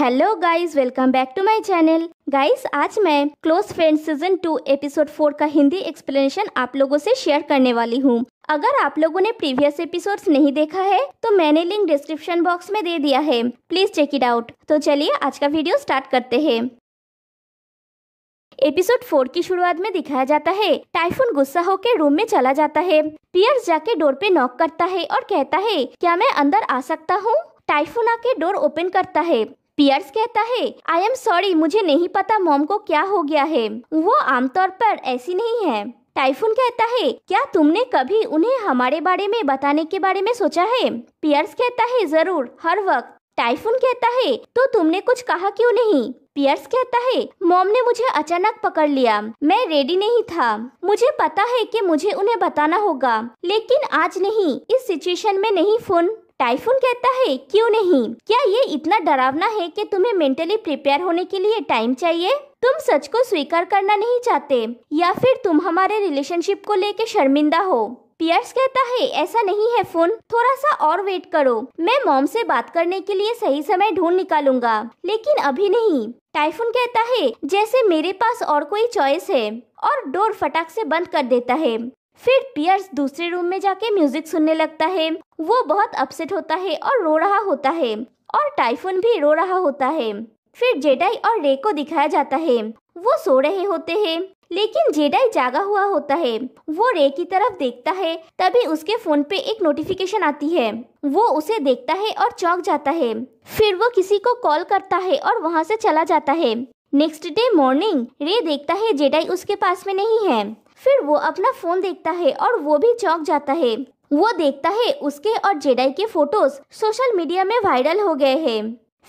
Hello guys welcome back to my channel guys आज मैं close friend season two episode four का Hindi explanation आप लोगों से शेयर करने वाली हूँ अगर आप लोगों ने प्रीवियस एपिसोड्स नहीं देखा है तो मैंने लिंक डिस्क्रिप्शन बॉक्स में दे दिया है प्लीज चेक इट आउट तो चलिए आज का वीडियो स्टार्ट करते हैं एपिसोड फोर की शुरुआत में दिखाया जाता है टाइफून गुस्सा होकर रूम में चला जाता है पियर्स जाके डोर पे नॉक करता है और कहता है क्या मैं अंदर आ सकता हूँ टाइफून आके डोर ओपन करता है पियर्स कहता है आई एम सॉरी मुझे नहीं पता मॉम को क्या हो गया है वो आमतौर पर ऐसी नहीं है टाइफून कहता है क्या तुमने कभी उन्हें हमारे बारे में बताने के बारे में सोचा है पियर्स कहता है जरूर हर वक्त टाइफून कहता है तो तुमने कुछ कहा क्यों नहीं पियर्स कहता है मॉम ने मुझे अचानक पकड़ लिया मैं रेडी नहीं था मुझे पता है कि मुझे उन्हें बताना होगा लेकिन आज नहीं इस सिचुएशन में नहीं फोन टाइफून कहता है क्यों नहीं क्या ये इतना डरावना है कि तुम्हें मेंटली प्रिपेयर होने के लिए टाइम चाहिए तुम सच को स्वीकार करना नहीं चाहते या फिर तुम हमारे रिलेशनशिप को लेके शर्मिंदा हो पियर्स कहता है ऐसा नहीं है फोन थोड़ा सा और वेट करो मैं मॉम से बात करने के लिए सही समय ढूंढ निकालूंगा लेकिन अभी नहीं टाइफून कहता है जैसे मेरे पास और कोई चॉइस है और डोर फटाक से बंद कर देता है फिर पियर्स दूसरे रूम में जाके म्यूजिक सुनने लगता है वो बहुत अपसेट होता है और रो रहा होता है और टाइफून भी रो रहा होता है फिर जेडाई और रे को दिखाया जाता है वो सो रहे होते हैं लेकिन जेडाई जागा हुआ होता है वो रे की तरफ देखता है तभी उसके फोन पे एक नोटिफिकेशन आती है वो उसे देखता है और चौंक जाता है फिर वो किसी को कॉल करता है और वहाँ से चला जाता है नेक्स्ट डे मॉर्निंग रे देखता है जेडाई उसके पास में नहीं है फिर वो अपना फोन देखता है और वो भी चौंक जाता है वो देखता है उसके और जेडाई के फोटोज सोशल मीडिया में वायरल हो गए हैं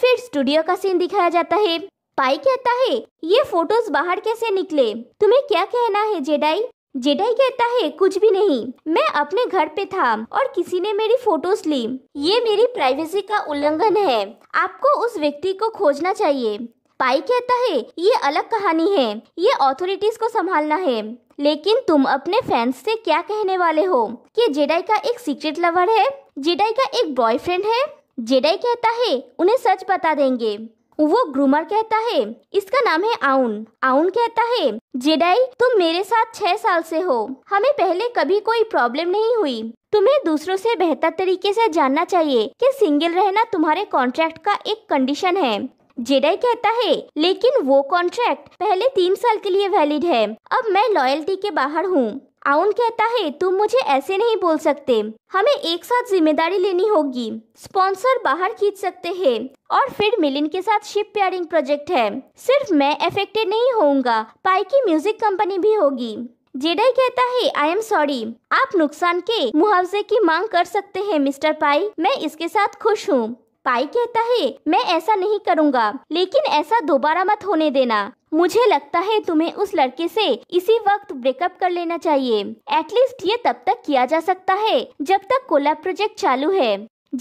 फिर स्टूडियो का सीन दिखाया जाता है पाई कहता है ये फोटोज बाहर कैसे निकले तुम्हें क्या कहना है जेडाई जेडाई कहता है कुछ भी नहीं मैं अपने घर पे था और किसी ने मेरी फोटोज ली ये मेरी प्राइवेसी का उल्लंघन है आपको उस व्यक्ति को खोजना चाहिए पाई कहता है ये अलग कहानी है ये ऑथोरिटीज को संभालना है लेकिन तुम अपने फैंस से क्या कहने वाले हो कि जेडाई का एक सीक्रेट लवर है जेडाई का एक बॉयफ्रेंड है जेडाई कहता है उन्हें सच बता देंगे वो ग्रूमर कहता है इसका नाम है आउन आउन कहता है जेडाई तुम मेरे साथ छह साल से हो हमें पहले कभी कोई प्रॉब्लम नहीं हुई तुम्हें दूसरों से बेहतर तरीके से जानना चाहिए कि सिंगल रहना तुम्हारे कॉन्ट्रैक्ट का एक कंडीशन है जेडाई कहता है लेकिन वो कॉन्ट्रैक्ट पहले तीन साल के लिए वैलिड है अब मैं लॉयल्टी के बाहर हूँ आउन कहता है तुम मुझे ऐसे नहीं बोल सकते हमें एक साथ जिम्मेदारी लेनी होगी स्पॉन्सर बाहर खींच सकते हैं और फिर मिलिन के साथ शिप पेयरिंग प्रोजेक्ट है सिर्फ मैं अफेक्टेड नहीं होऊंगा पाई की म्यूजिक कंपनी भी होगी जेडाई कहता है आई एम सॉरी आप नुकसान के मुआवजे की मांग कर सकते हैं मिस्टर पाई मैं इसके साथ खुश हूँ पाई कहता है मैं ऐसा नहीं करूँगा लेकिन ऐसा दोबारा मत होने देना मुझे लगता है तुम्हें उस लड़के से इसी वक्त ब्रेकअप कर लेना चाहिए एटलीस्ट ये तब तक किया जा सकता है जब तक कोला प्रोजेक्ट चालू है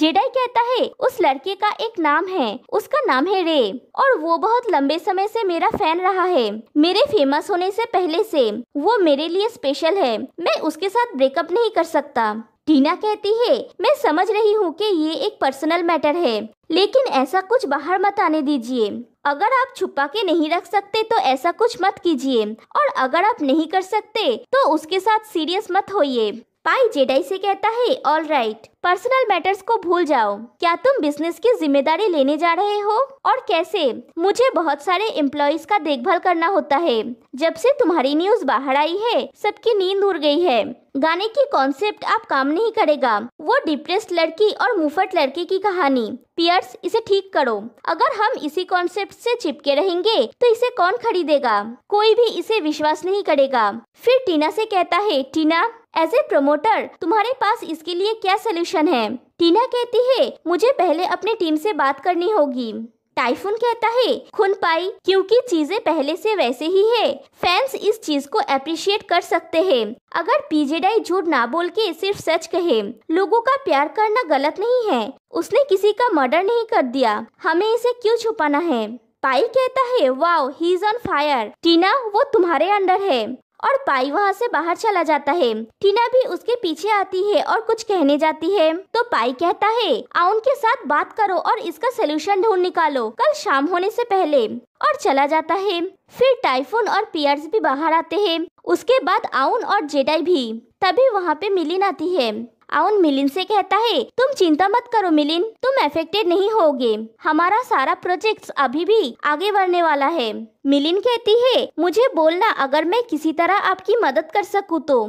जेडाई कहता है उस लड़के का एक नाम है उसका नाम है रे और वो बहुत लंबे समय से मेरा फैन रहा है मेरे फेमस होने से पहले से वो मेरे लिए स्पेशल है मैं उसके साथ ब्रेकअप नहीं कर सकता टीना कहती है मैं समझ रही हूँ कि ये एक पर्सनल मैटर है लेकिन ऐसा कुछ बाहर मत आने दीजिए अगर आप छुपा के नहीं रख सकते तो ऐसा कुछ मत कीजिए और अगर आप नहीं कर सकते तो उसके साथ सीरियस मत होइए पाई जेडाई से कहता है ऑल राइट पर्सनल मैटर्स को भूल जाओ क्या तुम बिजनेस की जिम्मेदारी लेने जा रहे हो और कैसे मुझे बहुत सारे एम्प्लॉयज का देखभाल करना होता है जब से तुम्हारी न्यूज बाहर आई है सबकी नींद उड़ गई है गाने की कॉन्सेप्ट आप काम नहीं करेगा वो डिप्रेस लड़की और मुफट लड़के की कहानी पियर्स इसे ठीक करो अगर हम इसी कॉन्सेप्ट से चिपके रहेंगे तो इसे कौन खरीदेगा कोई भी इसे विश्वास नहीं करेगा फिर टीना से कहता है टीना एज ए प्रमोटर तुम्हारे पास इसके लिए क्या सोल्यूशन है टीना कहती है मुझे पहले अपने टीम से बात करनी होगी टाइफून कहता है खुन पाई क्योंकि चीजें पहले से वैसे ही है फैंस इस चीज को अप्रिशिएट कर सकते हैं अगर पीजेडाई झूठ ना बोल के सिर्फ सच कहे लोगों का प्यार करना गलत नहीं है उसने किसी का मर्डर नहीं कर दिया हमें इसे क्यों छुपाना है पाई कहता है wow he is on fire Tina वो तुम्हारे अंडर है और पाई वहाँ से बाहर चला जाता है टीना भी उसके पीछे आती है और कुछ कहने जाती है तो पाई कहता है आउन के साथ बात करो और इसका सलूशन ढूंढ निकालो कल शाम होने से पहले और चला जाता है फिर टाइफून और पियर्स भी बाहर आते हैं उसके बाद आउन और जेडाई भी तभी वहाँ पे मिलिन आती है आउन मिलिन से कहता है तुम चिंता मत करो मिलिन तुम अफेक्टेड नहीं होगे हमारा सारा प्रोजेक्ट अभी भी आगे बढ़ने वाला है मिलिन कहती है मुझे बोलना अगर मैं किसी तरह आपकी मदद कर सकूँ तो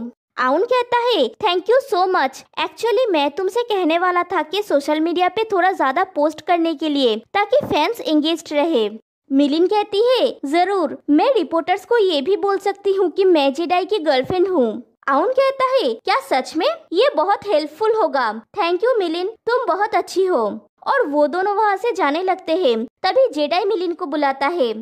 आउन कहता है thank you so much actually मैं तुमसे कहने वाला था कि सोशल मीडिया पे थोड़ा ज्यादा पोस्ट करने के लिए ताकि फैंस एंगेज रहे मिलिन कहती है जरूर मैं रिपोर्टर्स को ये भी बोल सकती हूँ कि मैं जेडाई की गर्लफ्रेंड हूँ आउन कहता है क्या सच में ये बहुत हेल्पफुल होगा थैंक यू मिलिन तुम बहुत अच्छी हो और वो दोनों वहाँ से जाने लगते हैं तभी जेडाई मिलिन को बुलाता है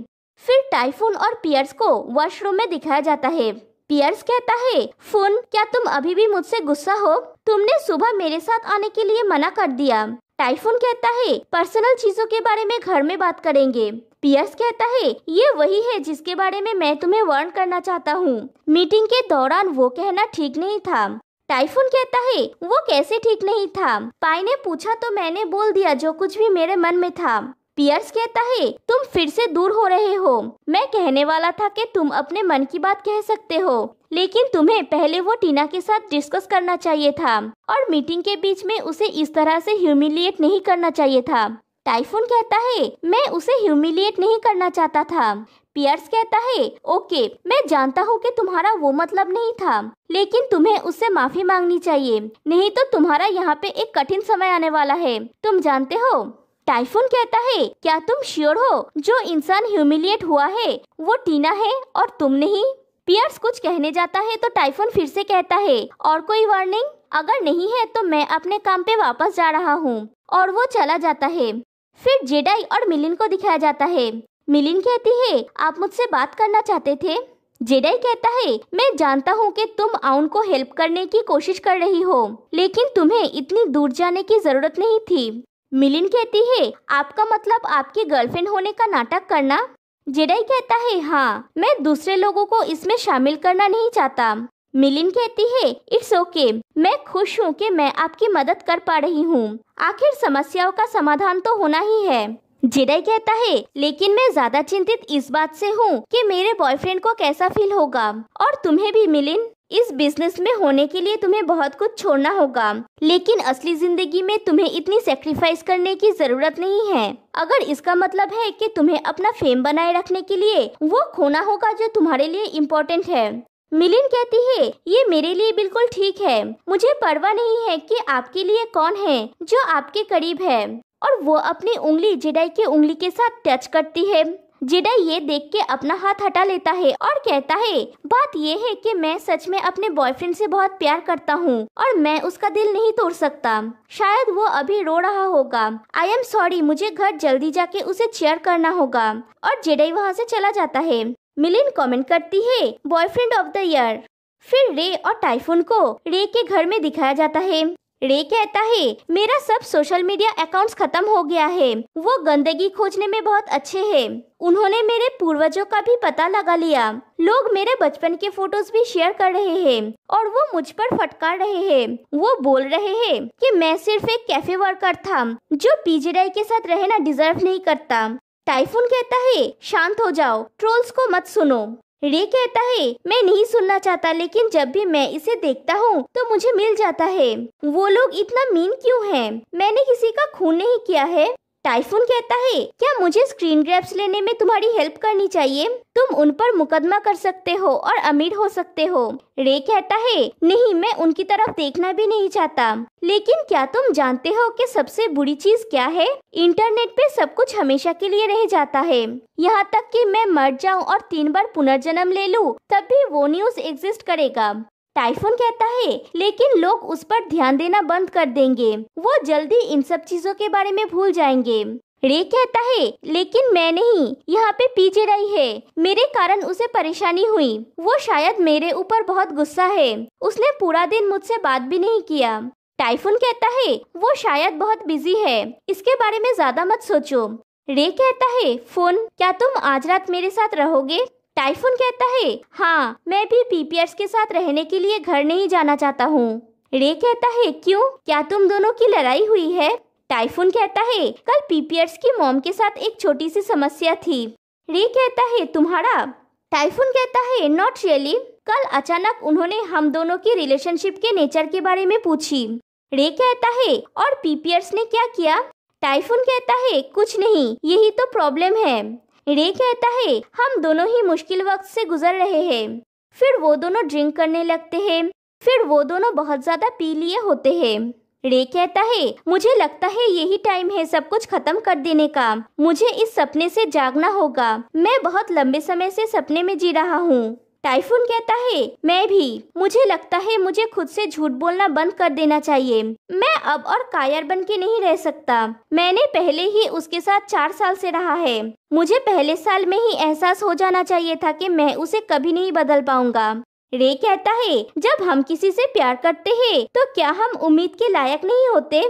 फिर टाइफून और पियर्स को वॉशरूम में दिखाया जाता है पियर्स कहता है फोन क्या तुम अभी भी मुझसे गुस्सा हो तुमने सुबह मेरे साथ आने के लिए मना कर दिया टाइफून कहता है पर्सनल चीजों के बारे में घर में बात करेंगे पियर्स कहता है ये वही है जिसके बारे में मैं तुम्हें वर्ण करना चाहता हूँ मीटिंग के दौरान वो कहना ठीक नहीं था टाइफून कहता है वो कैसे ठीक नहीं था पाई ने पूछा तो मैंने बोल दिया जो कुछ भी मेरे मन में था पियर्स कहता है तुम फिर से दूर हो रहे हो मैं कहने वाला था कि तुम अपने मन की बात कह सकते हो लेकिन तुम्हें पहले वो टीना के साथ डिस्कस करना चाहिए था और मीटिंग के बीच में उसे इस तरह से ह्यूमिलिएट नहीं करना चाहिए था टाइफून कहता है मैं उसे ह्यूमिलिएट नहीं करना चाहता था पियर्स कहता है ओके मैं जानता हूँ कि तुम्हारा वो मतलब नहीं था लेकिन तुम्हें उससे माफी मांगनी चाहिए नहीं तो तुम्हारा यहाँ पे एक कठिन समय आने वाला है तुम जानते हो टाइफून कहता है क्या तुम श्योर हो जो इंसान ह्यूमिलिएट हुआ है वो टीना है और तुम नहीं पियर्स कुछ कहने जाता है तो टाइफून फिर से कहता है और कोई वार्निंग अगर नहीं है तो मैं अपने काम पे वापस जा रहा हूँ और वो चला जाता है फिर जेडाई और मिलिन को दिखाया जाता है मिलिन कहती है आप मुझसे बात करना चाहते थे जेडाई कहता है मैं जानता हूँ कि तुम आउन को हेल्प करने की कोशिश कर रही हो लेकिन तुम्हें इतनी दूर जाने की जरूरत नहीं थी मिलिन कहती है आपका मतलब आपकी गर्लफ्रेंड होने का नाटक करना जेडाई कहता है हाँ मैं दूसरे लोगों को इसमें शामिल करना नहीं चाहता मिलिन कहती है इट्स ओके okay, मैं खुश हूँ कि मैं आपकी मदद कर पा रही हूँ आखिर समस्याओं का समाधान तो होना ही है जेडाई कहता है लेकिन मैं ज्यादा चिंतित इस बात से हूँ कि मेरे बॉयफ्रेंड को कैसा फील होगा और तुम्हें भी मिलिन इस बिजनेस में होने के लिए तुम्हें बहुत कुछ छोड़ना होगा लेकिन असली जिंदगी में तुम्हें इतनी सेक्रीफाइस करने की जरूरत नहीं है अगर इसका मतलब है कि तुम्हें अपना फेम बनाए रखने के लिए वो खोना होगा जो तुम्हारे लिए इम्पोर्टेंट है मिलिन कहती है ये मेरे लिए बिल्कुल ठीक है मुझे परवाह नहीं है कि आपके लिए कौन है जो आपके करीब है और वो अपनी उंगली जेडाई की उंगली के साथ टच करती है जिडा ये देख के अपना हाथ हटा लेता है और कहता है बात ये है कि मैं सच में अपने बॉयफ्रेंड से बहुत प्यार करता हूँ और मैं उसका दिल नहीं तोड़ सकता शायद वो अभी रो रहा होगा आई एम सॉरी मुझे घर जल्दी जाके उसे चेयर करना होगा और जेडाई वहाँ से चला जाता है मिलिन कमेंट करती है बॉयफ्रेंड ऑफ द ईयर फिर रे और टाइफून को रे के घर में दिखाया जाता है रे कहता है मेरा सब सोशल मीडिया अकाउंट्स खत्म हो गया है वो गंदगी खोजने में बहुत अच्छे हैं। उन्होंने मेरे पूर्वजों का भी पता लगा लिया लोग मेरे बचपन के फोटोज भी शेयर कर रहे हैं और वो मुझ पर फटकार रहे हैं वो बोल रहे हैं कि मैं सिर्फ एक कैफे वर्कर था जो पीजे राय के साथ रहना डिजर्व नहीं करता टाइफून कहता है शांत हो जाओ ट्रोल्स को मत सुनो रे कहता है मैं नहीं सुनना चाहता लेकिन जब भी मैं इसे देखता हूँ तो मुझे मिल जाता है वो लोग इतना मीन क्यों हैं? मैंने किसी का खून नहीं किया है टाइफून कहता है क्या मुझे स्क्रीन ग्रैप्स लेने में तुम्हारी हेल्प करनी चाहिए तुम उन पर मुकदमा कर सकते हो और अमीर हो सकते हो रे कहता है नहीं मैं उनकी तरफ देखना भी नहीं चाहता लेकिन क्या तुम जानते हो कि सबसे बुरी चीज क्या है इंटरनेट पे सब कुछ हमेशा के लिए रह जाता है यहाँ तक कि मैं मर जाऊँ और तीन बार पुनर्जन्म ले लूँ तब भी वो न्यूज एग्जिस्ट करेगा टाइफून कहता है लेकिन लोग उस पर ध्यान देना बंद कर देंगे वो जल्दी इन सब चीजों के बारे में भूल जाएंगे रे कहता है लेकिन मैं नहीं यहाँ पे पीछे रही है मेरे कारण उसे परेशानी हुई वो शायद मेरे ऊपर बहुत गुस्सा है उसने पूरा दिन मुझसे बात भी नहीं किया टाइफून कहता है वो शायद बहुत बिजी है इसके बारे में ज्यादा मत सोचो रे कहता है फोन क्या तुम आज रात मेरे साथ रहोगे टाइफून कहता है हाँ मैं भी पीपीएस के साथ रहने के लिए घर नहीं जाना चाहता हूँ रे कहता है क्यों क्या तुम दोनों की लड़ाई हुई है टाइफून कहता है कल पीपीएस की मॉम के साथ एक छोटी सी समस्या थी रे कहता है तुम्हारा टाइफून कहता है नॉट रियली कल अचानक उन्होंने हम दोनों की रिलेशनशिप के नेचर के बारे में पूछी रे कहता है और पीपीएस ने क्या किया टाइफून कहता है कुछ नहीं यही तो प्रॉब्लम है रे कहता है हम दोनों ही मुश्किल वक्त से गुजर रहे हैं फिर वो दोनों ड्रिंक करने लगते हैं फिर वो दोनों बहुत ज़्यादा पी लिए होते हैं रे कहता है मुझे लगता है यही टाइम है सब कुछ खत्म कर देने का मुझे इस सपने से जागना होगा मैं बहुत लंबे समय से सपने में जी रहा हूँ टाइफून कहता है मैं भी मुझे लगता है मुझे खुद से झूठ बोलना बंद कर देना चाहिए मैं अब और कायर बन के नहीं रह सकता मैंने पहले ही उसके साथ चार साल से रहा है मुझे पहले साल में ही एहसास हो जाना चाहिए था कि मैं उसे कभी नहीं बदल पाऊंगा रे कहता है जब हम किसी से प्यार करते हैं तो क्या हम उम्मीद के लायक नहीं होते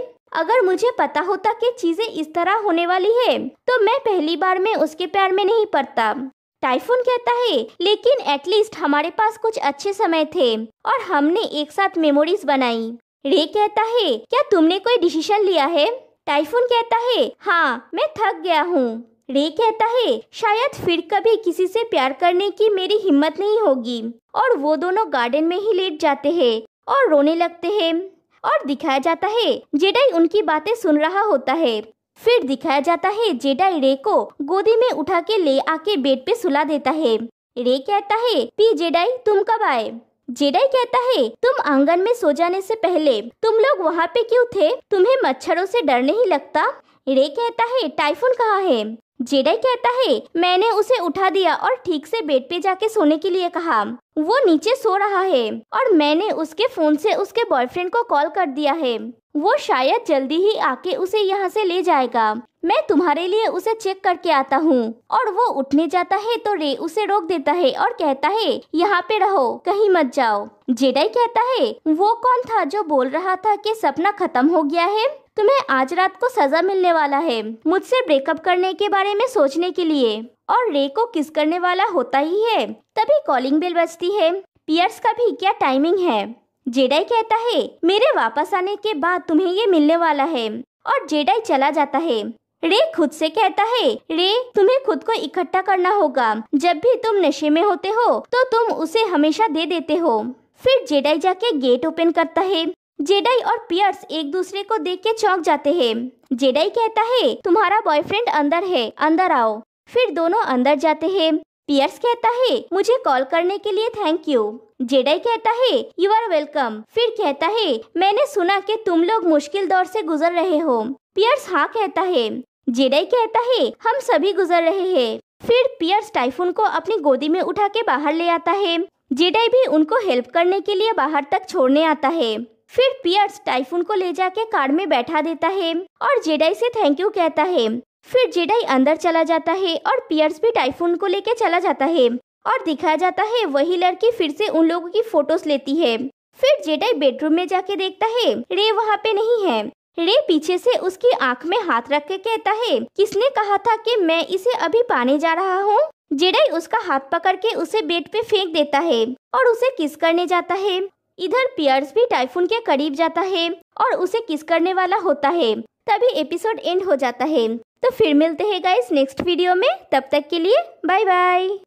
अगर मुझे पता होता कि चीजें इस तरह होने वाली है तो मैं पहली बार में उसके प्यार में नहीं पड़ता टाइफून कहता है लेकिन एटलीस्ट हमारे पास कुछ अच्छे समय थे और हमने एक साथ मेमोरीज बनाई रे कहता है क्या तुमने कोई डिसीजन लिया है टाइफून कहता है हाँ मैं थक गया हूँ रे कहता है शायद फिर कभी किसी से प्यार करने की मेरी हिम्मत नहीं होगी और वो दोनों गार्डन में ही लेट जाते हैं और रोने लगते हैं और दिखाया जाता है जेडाई उनकी बातें सुन रहा होता है फिर दिखाया जाता है जेडाई रे को गोदी में उठा के ले आके बेड पे सुला देता है रे कहता है पी जेडाई तुम कब आए जेडाई कहता है तुम आंगन में सो जाने से पहले तुम लोग वहाँ पे क्यों थे तुम्हें मच्छरों से डर नहीं लगता रे कहता है टाइफून कहाँ है जेडाई कहता है मैंने उसे उठा दिया और ठीक से बेड पे जाके सोने के लिए कहा वो नीचे सो रहा है और मैंने उसके फोन से उसके बॉयफ्रेंड को कॉल कर दिया है वो शायद जल्दी ही आके उसे यहाँ से ले जाएगा मैं तुम्हारे लिए उसे चेक करके आता हूँ और वो उठने जाता है तो रे उसे रोक देता है और कहता है यहाँ पे रहो कहीं मत जाओ जेडाई कहता है वो कौन था जो बोल रहा था कि सपना खत्म हो गया है तुम्हें आज रात को सजा मिलने वाला है मुझसे ब्रेकअप करने के बारे में सोचने के लिए और रे को किस करने वाला होता ही है तभी कॉलिंग बेल बजती है पियर्स का भी क्या टाइमिंग है जेडाई कहता है मेरे वापस आने के बाद तुम्हें ये मिलने वाला है और जेडाई चला जाता है रे खुद से कहता है रे तुम्हें खुद को इकट्ठा करना होगा जब भी तुम नशे में होते हो तो तुम उसे हमेशा दे देते हो फिर जेडाई जाके गेट ओपन करता है जेडाई और पियर्स एक दूसरे को देख के चौंक जाते हैं जेडाई कहता है तुम्हारा बॉयफ्रेंड अंदर है अंदर आओ फिर दोनों अंदर जाते हैं पियर्स कहता है मुझे कॉल करने के लिए थैंक यू जेडाई कहता है यू आर वेलकम फिर कहता है मैंने सुना कि तुम लोग मुश्किल दौर से गुजर रहे हो पियर्स हाँ कहता है जेडाई कहता है हम सभी गुजर रहे हैं फिर पियर्स टाइफून को अपनी गोदी में उठा के बाहर ले आता है जेडाई भी उनको हेल्प करने के लिए बाहर तक छोड़ने आता है फिर पियर्स टाइफून को ले जाके कार में बैठा देता है और जेडाई से थैंक यू कहता है फिर जेडाई अंदर चला जाता है और पियर्स भी टाइफून को लेके चला जाता है और दिखाया जाता है वही लड़की फिर से उन लोगों की फोटोज लेती है फिर जेडाई बेडरूम में जाके देखता है रे वहाँ पे नहीं है रे पीछे से उसकी आंख में हाथ रख के कहता है किसने कहा था कि मैं इसे अभी पाने जा रहा हूँ जेडाई उसका हाथ पकड़ के उसे बेड पे फेंक देता है और उसे किस करने जाता है इधर पियर्स भी टाइफून के करीब जाता है और उसे किस करने वाला होता है तभी एपिसोड एंड हो जाता है तो फिर मिलते हैं गाइस नेक्स्ट वीडियो में तब तक के लिए बाय बाय